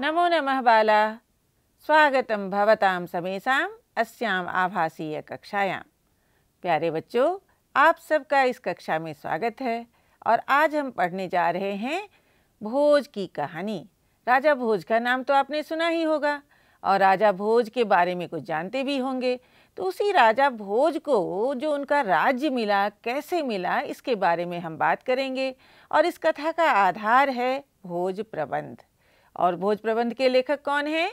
नमो नमः बाला स्वागत भवता समेसाम अस्याम आभासीय कक्षायाम प्यारे बच्चों आप सबका इस कक्षा में स्वागत है और आज हम पढ़ने जा रहे हैं भोज की कहानी राजा भोज का नाम तो आपने सुना ही होगा और राजा भोज के बारे में कुछ जानते भी होंगे तो उसी राजा भोज को जो उनका राज्य मिला कैसे मिला इसके बारे में हम बात करेंगे और इस कथा का आधार है भोज प्रबंध और भोज प्रबंध के लेखक कौन हैं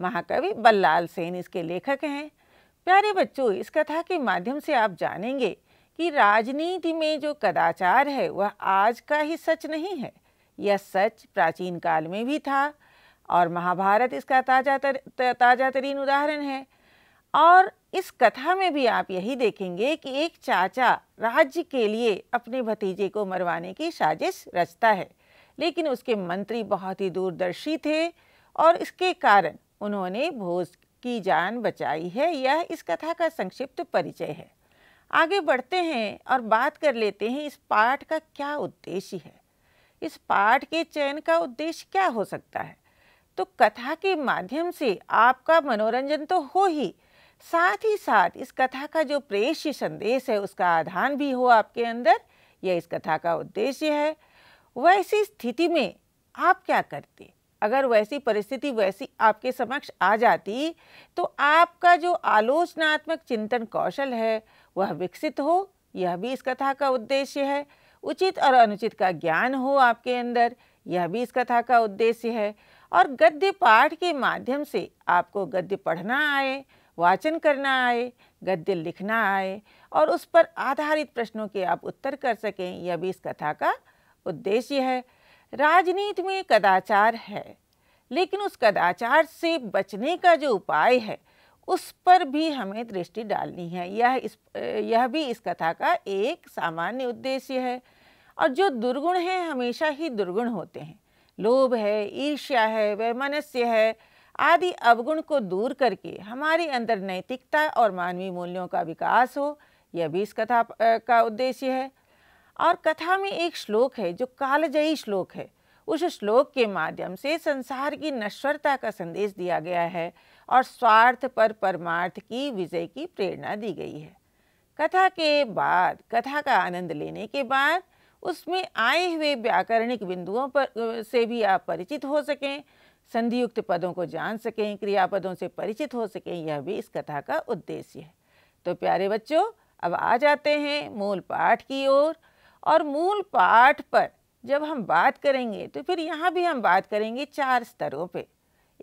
महाकवि बल्लाल सेन इसके लेखक हैं प्यारे बच्चों इस कथा के माध्यम से आप जानेंगे कि राजनीति में जो कदाचार है वह आज का ही सच नहीं है यह सच प्राचीन काल में भी था और महाभारत इसका ताजा तर, ताजा तरीन उदाहरण है और इस कथा में भी आप यही देखेंगे कि एक चाचा राज्य के लिए अपने भतीजे को मरवाने की साजिश रचता है लेकिन उसके मंत्री बहुत ही दूरदर्शी थे और इसके कारण उन्होंने भोज की जान बचाई है यह इस कथा का संक्षिप्त परिचय है आगे बढ़ते हैं और बात कर लेते हैं इस पाठ का क्या उद्देश्य है इस पाठ के चयन का उद्देश्य क्या हो सकता है तो कथा के माध्यम से आपका मनोरंजन तो हो ही साथ ही साथ इस कथा का जो प्रेष्य संदेश है उसका आधान भी हो आपके अंदर यह इस कथा का उद्देश्य है वैसी स्थिति में आप क्या करते अगर वैसी परिस्थिति वैसी आपके समक्ष आ जाती तो आपका जो आलोचनात्मक चिंतन कौशल है वह विकसित हो यह भी इस कथा का उद्देश्य है उचित और अनुचित का ज्ञान हो आपके अंदर यह भी इस कथा का उद्देश्य है और गद्य पाठ के माध्यम से आपको गद्य पढ़ना आए वाचन करना आए गद्य लिखना आए और उस पर आधारित प्रश्नों के आप उत्तर कर सकें यह भी इस कथा का उद्देश्य है राजनीति में कदाचार है लेकिन उस कदाचार से बचने का जो उपाय है उस पर भी हमें दृष्टि डालनी है यह इस यह भी इस कथा का एक सामान्य उद्देश्य है और जो दुर्गुण हैं हमेशा ही दुर्गुण होते हैं लोभ है ईर्ष्या है वैमनस्य है आदि अवगुण को दूर करके हमारे अंदर नैतिकता और मानवीय मूल्यों का विकास हो यह भी इस कथा का उद्देश्य है और कथा में एक श्लोक है जो कालजयी श्लोक है उस श्लोक के माध्यम से संसार की नश्वरता का संदेश दिया गया है और स्वार्थ पर परमार्थ की विजय की प्रेरणा दी गई है कथा के बाद कथा का आनंद लेने के बाद उसमें आए हुए व्याकरणिक बिंदुओं पर से भी आप परिचित हो सकें संधियुक्त पदों को जान सकें क्रियापदों से परिचित हो सकें यह भी इस कथा का उद्देश्य है तो प्यारे बच्चों अब आ जाते हैं मूल पाठ की ओर और मूल पाठ पर जब हम बात करेंगे तो फिर यहाँ भी हम बात करेंगे चार स्तरों पे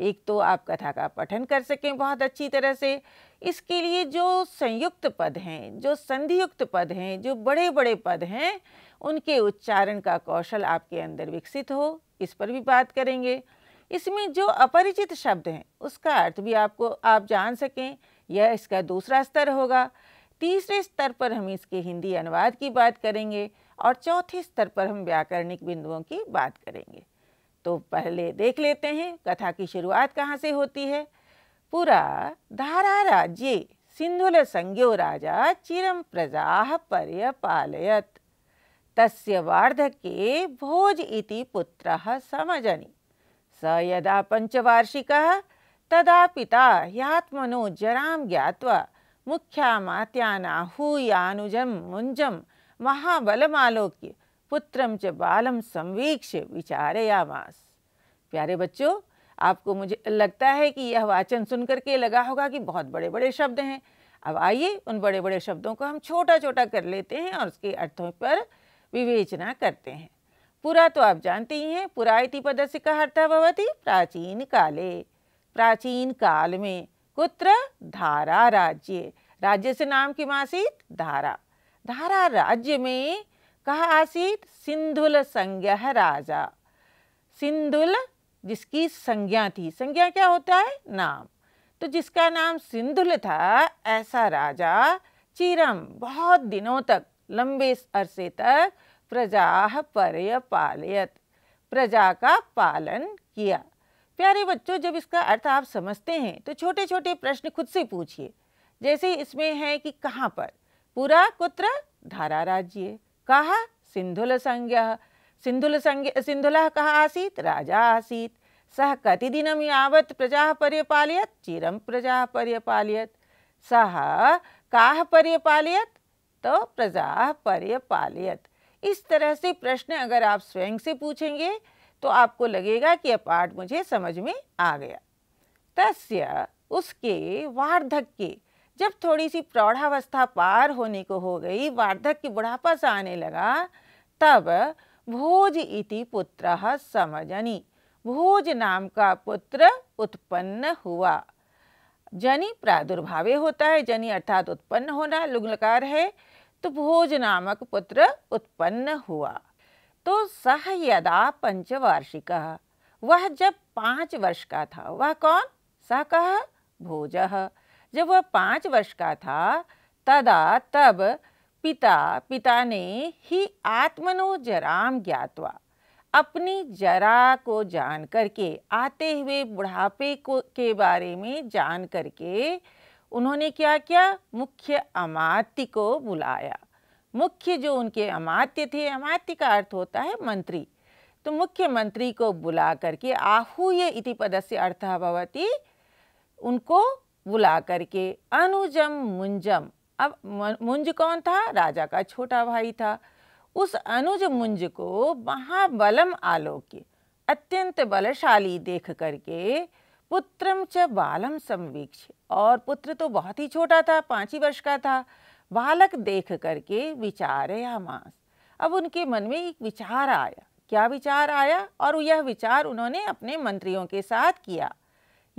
एक तो आप कथा का पठन कर सकें बहुत अच्छी तरह से इसके लिए जो संयुक्त पद हैं जो संधियुक्त पद हैं जो बड़े बड़े पद हैं उनके उच्चारण का कौशल आपके अंदर विकसित हो इस पर भी बात करेंगे इसमें जो अपरिचित शब्द हैं उसका अर्थ भी आपको आप जान सकें यह इसका दूसरा स्तर होगा तीसरे स्तर पर हम इसके हिंदी अनुवाद की बात करेंगे और चौथे स्तर पर हम व्याकरणिक बिंदुओं की बात करेंगे तो पहले देख लेते हैं कथा की शुरुआत कहाँ से होती है पुरा धारा राज्य सिंधुल संज्ञो राजा चिरम प्रजा पर्यपालयत तस्य वार्धके भोज इति पुत्र समजनी स यदा पंचवार्षिक तदा पिता ह्यात्मनो जरां ज्ञात्वा मुख्यामात्यानाहूयानुजं मुंजम महाबलमालोक्य पुत्रम च बालम संवीक्ष विचारे आवास प्यारे बच्चों आपको मुझे लगता है कि यह वाचन सुन करके लगा होगा कि बहुत बड़े बड़े शब्द हैं अब आइए उन बड़े बड़े शब्दों को हम छोटा छोटा कर लेते हैं और उसके अर्थों पर विवेचना करते हैं पुरा तो आप जानते ही हैं पुरा इति पद से कहा अर्थ भवती प्राचीन काले प्राचीन काल में कुत्र धारा राज्य राज्य से नाम की मासीत धारा धारा राज्य में कहा कः सिंधुल सिन्धुलसंज्ञः राजा सिंधुल जिसकी संज्ञा थी संज्ञा क्या होता है नाम तो जिसका नाम सिंधुल था ऐसा राजा चिरम बहुत दिनों तक लंबे अरसे तक प्रजा पर्य पालयत प्रजा का पालन किया प्यारे बच्चों जब इसका अर्थ आप समझते हैं तो छोटे छोटे प्रश्न खुद से पूछिए जैसे इसमें है कि कहाँ पर पुरा कुत्र सिंधुल संज्ञा सिंधुल सिन्धुलसंज्ञ सिंधुल कहा आसीत राजा सह कति दिन यावत प्रजा पर्यपालयत चिरम प्रजा पर्यपालयत सह का पर्यपालयत तो प्रजा पर्यपालयत इस तरह से प्रश्न अगर आप स्वयं से पूछेंगे तो आपको लगेगा कि यह पाठ मुझे समझ में आ गया तस्य उसके वार्धक्य जब थोड़ी सी प्रौढ़ावस्था पार होने को हो गई वार्धक की बुढ़ापा से आने लगा तब भोज इति पुत्र समजनी भोज नाम का पुत्र उत्पन्न हुआ जनी प्रादुर्भावे होता है जनी अर्थात उत्पन्न होना लुग्लकार है तो भोज नामक पुत्र उत्पन्न हुआ तो सह यदा पंचवार्षिक वह जब पाँच वर्ष का था वह कौन सह कह भोज जब वह पाँच वर्ष का था तदा तब पिता पिता ने ही आत्मनो जराम ज्ञातवा अपनी जरा को जान करके आते हुए बुढ़ापे को के बारे में जान करके उन्होंने क्या किया मुख्य अमात्य को बुलाया मुख्य जो उनके अमात्य थे अमात्य का अर्थ होता है मंत्री तो मुख्यमंत्री को बुला करके आहूय इति पदस्य अर्थ भवती उनको बुला करके अनुजम मुंजम अब मुंज कौन था राजा का छोटा भाई था उस अनुज मुंज को महाबलम आलोक्य अत्यंत बलशाली देख करके पुत्रम च बालम संवीक्ष और पुत्र तो बहुत ही छोटा था पाँच ही वर्ष का था बालक देख करके विचार मांस अब उनके मन में एक विचार आया क्या विचार आया और यह विचार उन्होंने अपने मंत्रियों के साथ किया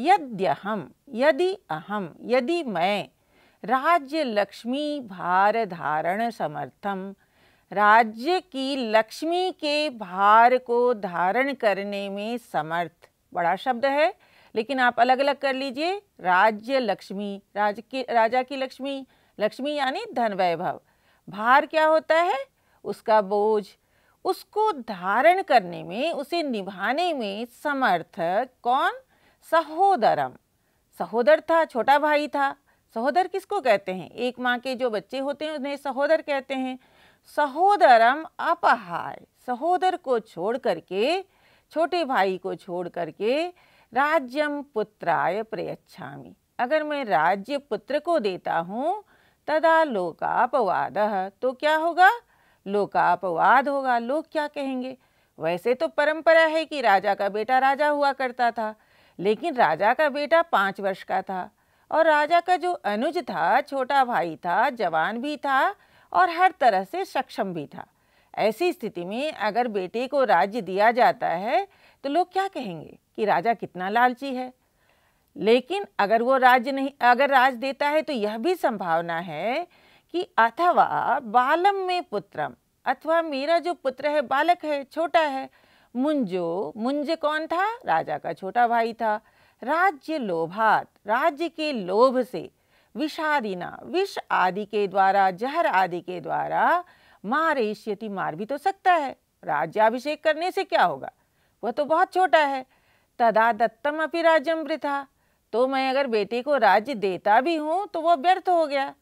यद्यहम यदि अहम यदि मैं राज्य लक्ष्मी भार धारण समर्थम राज्य की लक्ष्मी के भार को धारण करने में समर्थ बड़ा शब्द है लेकिन आप अलग अलग कर लीजिए राज्य लक्ष्मी राज की राजा की लक्ष्मी लक्ष्मी यानी धन वैभव भार क्या होता है उसका बोझ उसको धारण करने में उसे निभाने में समर्थ कौन सहोदरम सहोदर था छोटा भाई था सहोदर किसको कहते हैं एक माँ के जो बच्चे होते हैं उन्हें सहोदर कहते हैं सहोदरम अपहाय सहोदर को छोड़ करके छोटे भाई को छोड़ करके राज्यम पुत्राय प्रयच्छामी अगर मैं राज्य पुत्र को देता हूँ तदा लोकापवाद तो क्या होगा लोकापवाद होगा लोग क्या कहेंगे वैसे तो परंपरा है कि राजा का बेटा राजा हुआ करता था लेकिन राजा का बेटा पाँच वर्ष का था और राजा का जो अनुज था छोटा भाई था जवान भी था और हर तरह से सक्षम भी था ऐसी स्थिति में अगर बेटे को राज्य दिया जाता है तो लोग क्या कहेंगे कि राजा कितना लालची है लेकिन अगर वो राज्य नहीं अगर राज देता है तो यह भी संभावना है कि अथवा बालम में पुत्रम अथवा मेरा जो पुत्र है बालक है छोटा है मुंजो मुंज कौन था राजा का छोटा भाई था राज्य लोभात राज्य के लोभ से विषादिना विष आदि के द्वारा जहर आदि के द्वारा मारेश्यति मार भी तो सकता है राज्याभिषेक करने से क्या होगा वह तो बहुत छोटा है तदा दत्तम अपनी राज्यम तो मैं अगर बेटे को राज्य देता भी हूँ तो वह व्यर्थ हो गया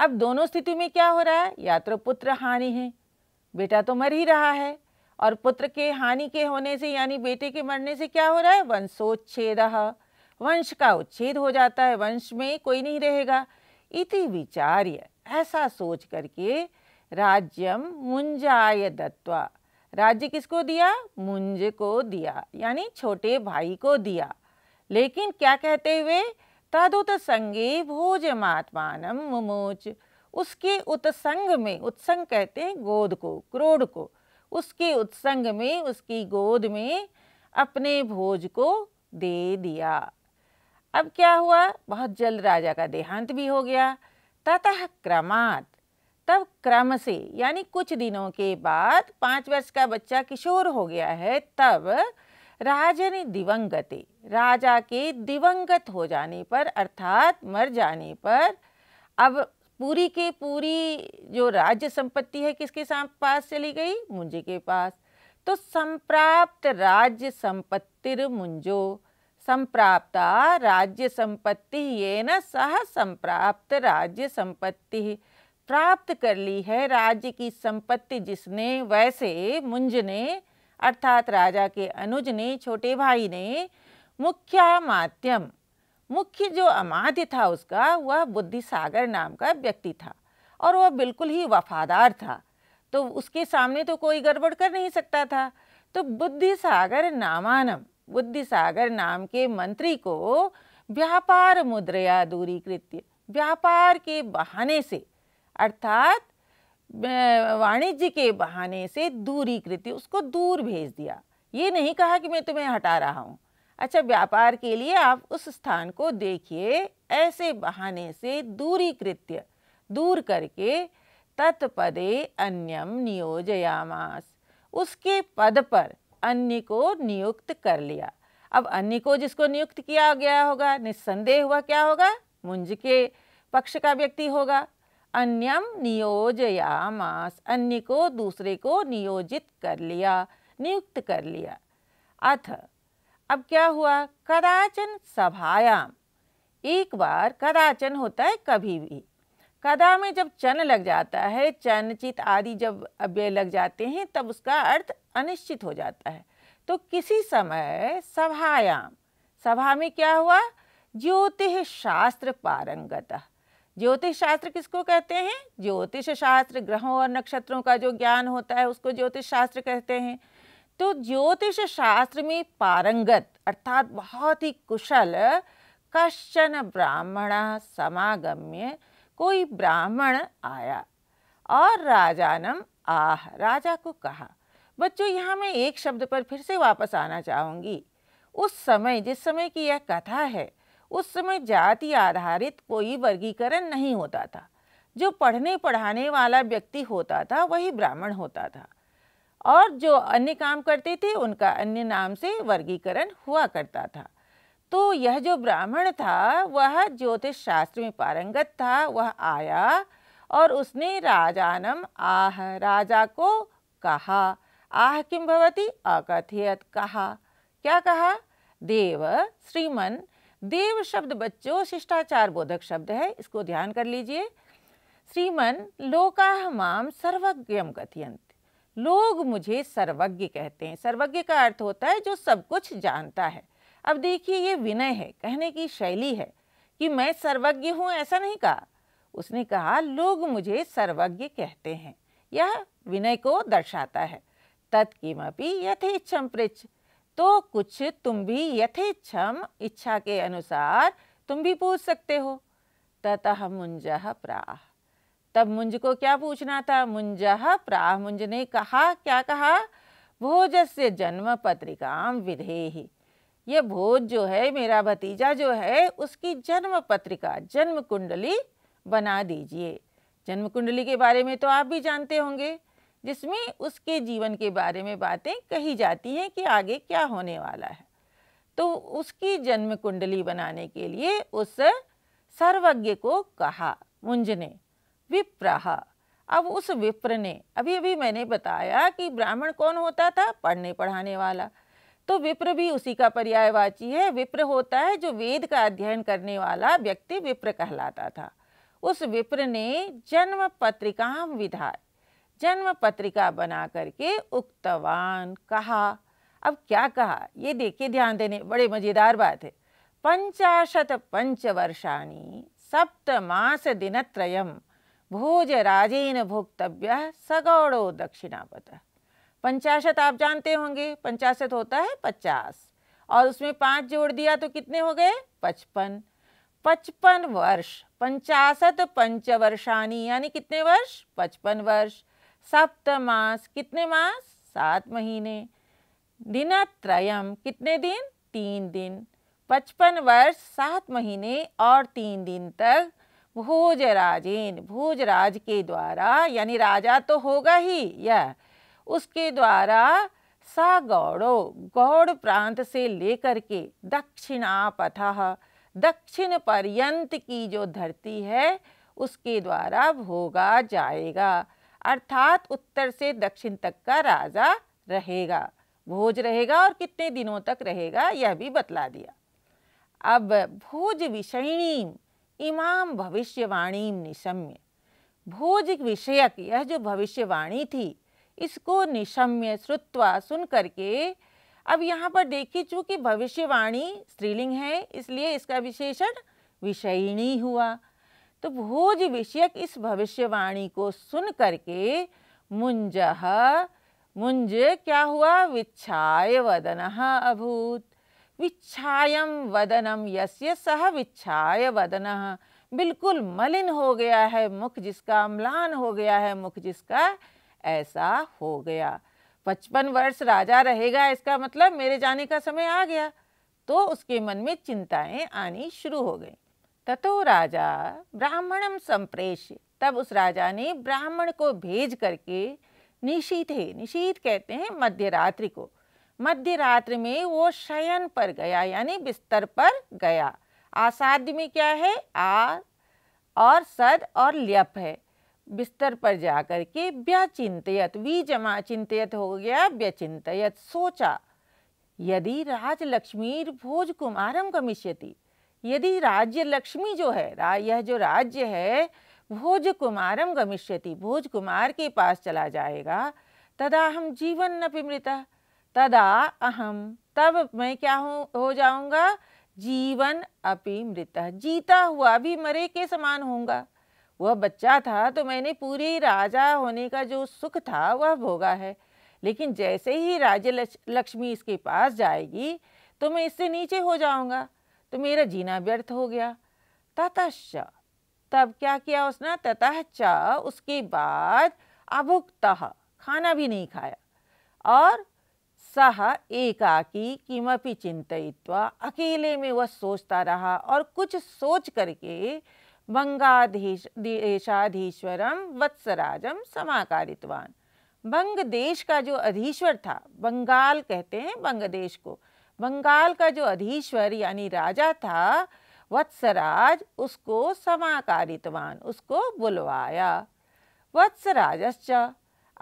अब दोनों स्थिति में क्या हो रहा है या तो पुत्र हानि है बेटा तो मर ही रहा है और पुत्र के हानि के होने से यानी बेटे के मरने से क्या हो रहा है वंशोच्छेद वंश का उच्छेद हो जाता है वंश में कोई नहीं रहेगा इति विचार्य ऐसा सोच करके राज्यम मुंजाय दत्वा राज्य किसको दिया मुंज को दिया यानी छोटे भाई को दिया लेकिन क्या कहते हुए तदुत संगे मात्मान मुमोच उसके उत्संग में उत्संग कहते हैं गोद को क्रोध को उसके उत्संग में उसकी गोद में अपने भोज को दे दिया अब क्या हुआ बहुत जल्द राजा का देहांत भी हो गया ततः क्रमात तब क्रम से यानी कुछ दिनों के बाद पाँच वर्ष का बच्चा किशोर हो गया है तब राजन दिवंगते राजा के दिवंगत हो जाने पर अर्थात मर जाने पर अब पूरी के पूरी जो राज्य संपत्ति है किसके पास चली गई मुंजे के पास तो संप्राप्त राज्य संपत्तिर मुंजो संप्राप्ता राज्य संपत्ति ये न सह संप्राप्त राज्य संपत्ति प्राप्त कर ली है राज्य की संपत्ति जिसने वैसे मुंज ने अर्थात राजा के अनुज ने छोटे भाई ने मुख्या माध्यम मुख्य जो अमाध्य था उसका वह बुद्धि सागर नाम का व्यक्ति था और वह बिल्कुल ही वफादार था तो उसके सामने तो कोई गड़बड़ कर नहीं सकता था तो बुद्धि सागर नामानम बुद्धि सागर नाम के मंत्री को व्यापार मुद्रया दूरी कृत्य व्यापार के बहाने से अर्थात वाणिज्य के बहाने से दूरी कृत्य उसको दूर भेज दिया ये नहीं कहा कि मैं तुम्हें हटा रहा हूँ अच्छा व्यापार के लिए आप उस स्थान को देखिए ऐसे बहाने से दूरी कृत्य दूर करके तत्पदे अन्यम नियोजयामास उसके पद पर अन्य को नियुक्त कर लिया अब अन्य को जिसको नियुक्त किया गया होगा निस्संदेह हुआ क्या होगा मुंज के पक्ष का व्यक्ति होगा अन्यम नियोजयामास अन्य को दूसरे को नियोजित कर लिया नियुक्त कर लिया अथ अब क्या हुआ कदाचन सभायाम एक बार कदाचन होता है कभी भी कदा में जब चन लग जाता है चनचित आदि जब अव्यय लग जाते हैं तब उसका अर्थ अनिश्चित हो जाता है तो किसी समय सभायाम सभा में क्या हुआ ज्योतिष शास्त्र पारंगत ज्योतिष शास्त्र किसको कहते हैं ज्योतिष शास्त्र ग्रहों और नक्षत्रों का जो ज्ञान होता है उसको ज्योतिष शास्त्र कहते हैं तो ज्योतिष शास्त्र में पारंगत अर्थात बहुत ही कुशल कश्चन ब्राह्मण समागम्य कोई ब्राह्मण आया और राजानम आह राजा को कहा बच्चों यहाँ मैं एक शब्द पर फिर से वापस आना चाहूँगी उस समय जिस समय की यह कथा है उस समय जाति आधारित कोई वर्गीकरण नहीं होता था जो पढ़ने पढ़ाने वाला व्यक्ति होता था वही ब्राह्मण होता था और जो अन्य काम करते थे उनका अन्य नाम से वर्गीकरण हुआ करता था तो यह जो ब्राह्मण था वह ज्योतिष शास्त्र में पारंगत था वह आया और उसने राजानम आह राजा को कहा आह किम भवती अकथियत कहा क्या कहा देव श्रीमन देव शब्द बच्चों शिष्टाचार बोधक शब्द है इसको ध्यान कर लीजिए श्रीमन लोकाह माम सर्वज्ञम कथियंत लोग मुझे सर्वज्ञ कहते हैं सर्वज्ञ का अर्थ होता है जो सब कुछ जानता है अब देखिए ये विनय है कहने की शैली है कि मैं सर्वज्ञ हूँ ऐसा नहीं कहा उसने कहा लोग मुझे सर्वज्ञ कहते हैं यह विनय को दर्शाता है तत्किमपि यथेम पृछ तो कुछ तुम भी यथेम इच्छा के अनुसार तुम भी पूछ सकते हो ततः मुंजह प्राह तब मुंज को क्या पूछना था मुंजह प्राह मुंज ने कहा क्या कहा भोज से जन्म पत्रिकाम ही ये भोज जो है मेरा भतीजा जो है उसकी जन्म पत्रिका जन्म कुंडली बना दीजिए जन्म कुंडली के बारे में तो आप भी जानते होंगे जिसमें उसके जीवन के बारे में बातें कही जाती हैं कि आगे क्या होने वाला है तो उसकी जन्म कुंडली बनाने के लिए उस सर्वज्ञ को कहा मुंज ने विप्रह अब उस विप्र ने अभी अभी मैंने बताया कि ब्राह्मण कौन होता था पढ़ने पढ़ाने वाला तो विप्र भी उसी का पर्यायवाची है विप्र होता है जो वेद का अध्ययन करने वाला व्यक्ति विप्र कहलाता था उस विप्र ने जन्म पत्रिका विधाय जन्म पत्रिका बना करके उक्तवान कहा अब क्या कहा ये देखिए ध्यान देने बड़े मज़ेदार बात है पंचाशत पंचवर्षाणी सप्तमास दिनत्रयम् भोज राजेन भोक्तव्य सगौड़ो दक्षिणापत पंचाशत आप जानते होंगे पंचाशत होता है पचास और उसमें पाँच जोड़ दिया तो कितने हो गए पचपन पचपन वर्ष पंचाशत पंचवर्षानी यानी कितने वर्ष पचपन वर्ष सप्त मास कितने मास सात महीने त्रयम कितने दिन तीन दिन पचपन वर्ष सात महीने और तीन दिन तक भोजराजेन भोजराज के द्वारा यानी राजा तो होगा ही यह उसके द्वारा सा गौड़ो गौड़ प्रांत से लेकर के दक्षिणापथः दक्षिण पर्यंत की जो धरती है उसके द्वारा भोगा जाएगा अर्थात उत्तर से दक्षिण तक का राजा रहेगा भोज रहेगा और कितने दिनों तक रहेगा यह भी बतला दिया अब भोज विषयणी इमाम भविष्यवाणी निशम्य भोज विषयक यह जो भविष्यवाणी थी इसको निशम्य श्रुत्वा सुन करके अब यहाँ पर देखिए चूँकि भविष्यवाणी स्त्रीलिंग है इसलिए इसका विशेषण विषयिणी हुआ तो भोज विषयक इस भविष्यवाणी को सुन करके मुंज मुंज क्या हुआ विच्छाय वदन अभूत विच्छायम वदनम यस्य सह विच्छाय वदन बिल्कुल मलिन हो गया है मुख जिसका अम्लान हो गया है मुख जिसका ऐसा हो गया पचपन वर्ष राजा रहेगा इसका मतलब मेरे जाने का समय आ गया तो उसके मन में चिंताएं आनी शुरू हो गई ततो राजा ब्राह्मणम संप्रेष तब उस राजा ने ब्राह्मण को भेज करके निशीथे निशीत कहते हैं मध्य रात्रि को मध्य रात्रि में वो शयन पर गया यानी बिस्तर पर गया आसाध्य में क्या है आ और सद और ल्यप है बिस्तर पर जाकर के व्यचिंतयत वी जमा चिंतयत हो गया व्यचिंतयत सोचा यदि राजलक्ष्मीर भोज कुमारम गमिष्यति यदि राज्य लक्ष्मी जो है रा, यह जो राज्य है भोज कुमारम गमिष्यति भोज कुमार के पास चला जाएगा तदा हम जीवन न पिमृता तदा अहम तब मैं क्या हूँ हो जाऊँगा जीवन अपि मृत जीता हुआ भी मरे के समान होऊंगा वह बच्चा था तो मैंने पूरे राजा होने का जो सुख था वह भोगा है लेकिन जैसे ही राज्य लक्ष्मी इसके पास जाएगी तो मैं इससे नीचे हो जाऊंगा तो मेरा जीना व्यर्थ हो गया ततश्च तब क्या किया उसने ततः च उसके बाद अभुक्त खाना भी नहीं खाया और सह एकाकी किमपि चिंतित्वा अकेले में वह सोचता रहा और कुछ सोच करके बंगाधीश देशाधीश्वरम वत्सराजम समाकारितवान बंग देश का जो अधीश्वर था बंगाल कहते हैं बंग देश को बंगाल का जो अधीश्वर यानी राजा था वत्सराज उसको समाकारितवान उसको बुलवाया वत्सराजश्च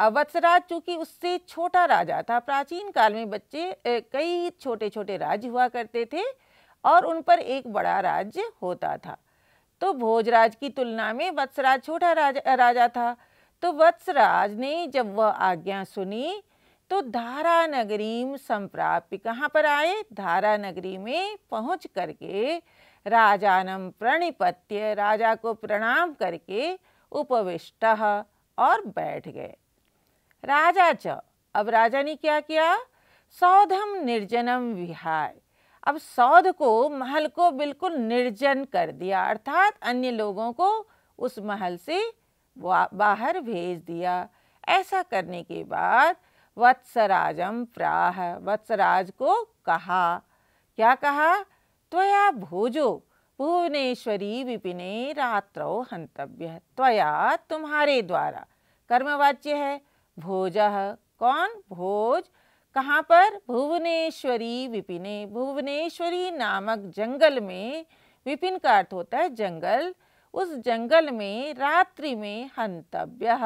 वत्सराज चूंकि उससे छोटा राजा था प्राचीन काल में बच्चे कई छोटे छोटे राज्य हुआ करते थे और उन पर एक बड़ा राज्य होता था तो भोजराज की तुलना में वत्सराज छोटा राजा राजा था तो वत्सराज ने जब वह आज्ञा सुनी तो धारा नगरी संप्राप्य कहाँ पर आए धारा नगरी में पहुँच करके राजानम प्रणिपत्य राजा को प्रणाम करके उपविष्ट और बैठ गए राजा च अब राजा ने क्या किया सौधम निर्जनम विहाय अब सौध को महल को बिल्कुल निर्जन कर दिया अर्थात अन्य लोगों को उस महल से बाहर भेज दिया ऐसा करने के बाद वत्सराजम प्राह वत्सराज को कहा क्या कहा त्वया भोजो भुवनेश्वरी विपिने रात्रो हंतव्य त्वया तुम्हारे द्वारा कर्मवाच्य है भोज कौन भोज कहाँ पर भुवनेश्वरी विपिने भुवनेश्वरी नामक जंगल में विपिन का अर्थ होता है जंगल उस जंगल में रात्रि में हंतव्य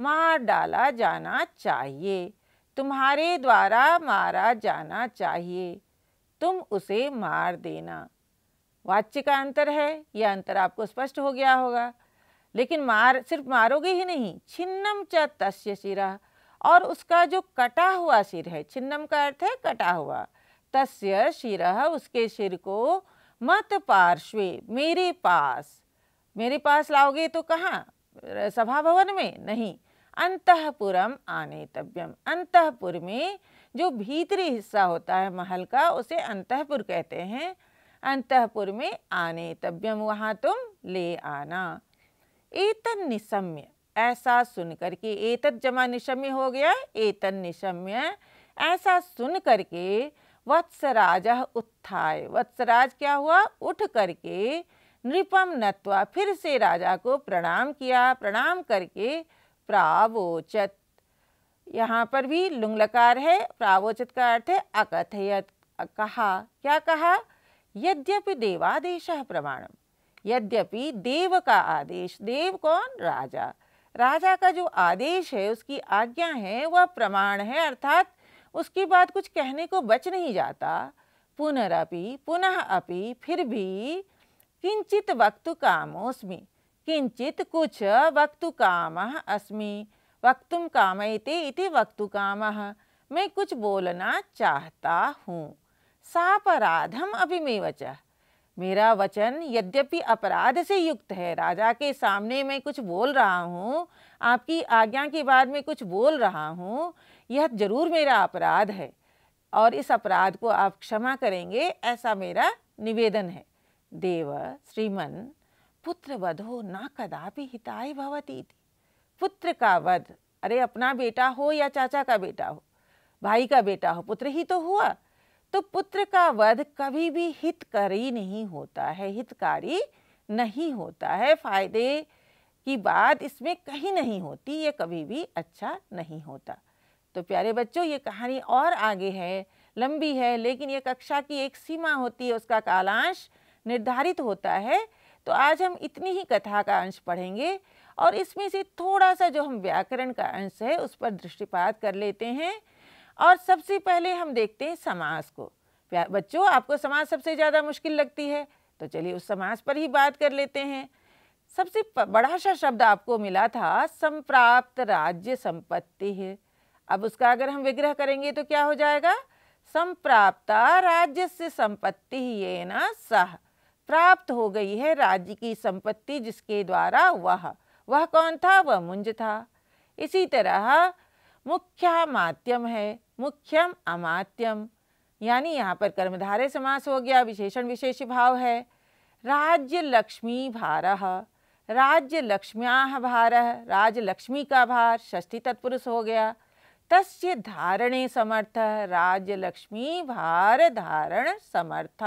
मार डाला जाना चाहिए तुम्हारे द्वारा मारा जाना चाहिए तुम उसे मार देना वाच्य का अंतर है यह अंतर आपको स्पष्ट हो गया होगा लेकिन मार सिर्फ मारोगे ही नहीं छिन्नम च तस्य सिरा और उसका जो कटा हुआ सिर है छिन्नम का अर्थ है कटा हुआ तस्य सिरा उसके सिर को मत पार्श्वे मेरे पास मेरे पास लाओगे तो कहाँ सभा भवन में नहीं अंतपुरम आने तव्यम अंतपुर में जो भीतरी हिस्सा होता है महल का उसे अंतपुर कहते हैं अंतपुर में आने तव्यम वहाँ तुम ले आना एतन निशम्य ऐसा सुन करके एतत जमा निशम्य हो गया एतन निशम्य ऐसा सुन करके वत्सराज उत्थाय वत्सराज क्या हुआ उठ करके नृपम नत्वा फिर से राजा को प्रणाम किया प्रणाम करके प्रावोचत यहाँ पर भी लुंगलकार है प्रावोचत का अर्थ है अकथयत कहा क्या कहा यद्यपि देवादेश प्रमाणम यद्यपि देव का आदेश देव कौन राजा राजा का जो आदेश है उसकी आज्ञा है वह प्रमाण है अर्थात उसके बाद कुछ कहने को बच नहीं जाता पुनरअपि पुनः अपि फिर भी किंचित वक्तु कामोस्मी किंचित कुछ वक्तु काम अस्मि वक्तुम काम इति वक्तु काम मैं कुछ बोलना चाहता हूँ सापराधम अभी वचह मेरा वचन यद्यपि अपराध से युक्त है राजा के सामने मैं कुछ बोल रहा हूँ आपकी आज्ञा के बाद में कुछ बोल रहा हूँ यह जरूर मेरा अपराध है और इस अपराध को आप क्षमा करेंगे ऐसा मेरा निवेदन है देव श्रीमन पुत्र वधो ना कदापि हिताय भवती पुत्र का वध अरे अपना बेटा हो या चाचा का बेटा हो भाई का बेटा हो पुत्र ही तो हुआ तो पुत्र का वध कभी भी हितकारी नहीं होता है हितकारी नहीं होता है फायदे की बात इसमें कहीं नहीं होती ये कभी भी अच्छा नहीं होता तो प्यारे बच्चों ये कहानी और आगे है लंबी है लेकिन ये कक्षा की एक सीमा होती है उसका कालांश निर्धारित होता है तो आज हम इतनी ही कथा का अंश पढ़ेंगे और इसमें से थोड़ा सा जो हम व्याकरण का अंश है उस पर दृष्टिपात कर लेते हैं और सबसे पहले हम देखते हैं समास को बच्चों आपको समास सबसे ज़्यादा मुश्किल लगती है तो चलिए उस समास पर ही बात कर लेते हैं सबसे बड़ा सा शब्द आपको मिला था संप्राप्त राज्य संपत्ति है अब उसका अगर हम विग्रह करेंगे तो क्या हो जाएगा संप्राप्ता राज्य से संपत्ति ये न सह प्राप्त हो गई है राज्य की संपत्ति जिसके द्वारा वह वह कौन था वह मुंज था इसी तरह मुख्य है मुख्यम अमात्यम यानी यहाँ पर कर्मधारय समास हो गया विशेषण विशेष भाव है राज्य लक्ष्मी भार राज्य लक्ष्म्या भार राज लक्ष्मी का भार षष्ठी तत्पुरुष हो गया तस् धारणे समर्थ राज्य लक्ष्मी भार धारण समर्थ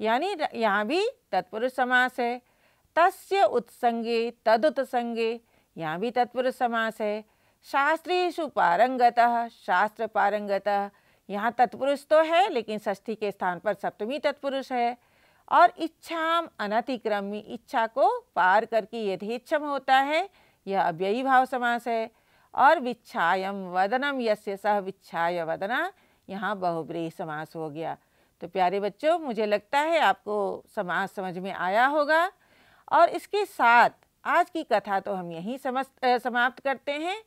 यानी यहाँ भी तत्पुरुष समास है तस्य उत्संगे तदुत्संगे यहाँ भी तत्पुरुष समास है शास्त्रीषु पारंगत शास्त्र पारंगत यहाँ तत्पुरुष तो है लेकिन षष्ठी के स्थान पर सप्तमी तत्पुरुष है और इच्छाम अनतिक्रमी इच्छा को पार करके यथेच्छम होता है यह अव्ययी भाव समास है और विच्छायम वदनम यस्य सह विच्छाय वदना यहाँ बहुब्रीही समास हो गया तो प्यारे बच्चों मुझे लगता है आपको समास समझ में आया होगा और इसके साथ आज की कथा तो हम यहीं समस्त समाप्त करते हैं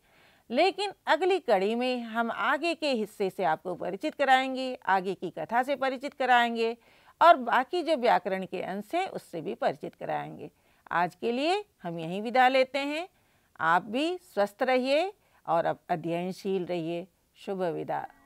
लेकिन अगली कड़ी में हम आगे के हिस्से से आपको परिचित कराएंगे आगे की कथा से परिचित कराएंगे और बाकी जो व्याकरण के अंश हैं उससे भी परिचित कराएंगे आज के लिए हम यहीं विदा लेते हैं आप भी स्वस्थ रहिए और अब अध्ययनशील रहिए शुभ विदा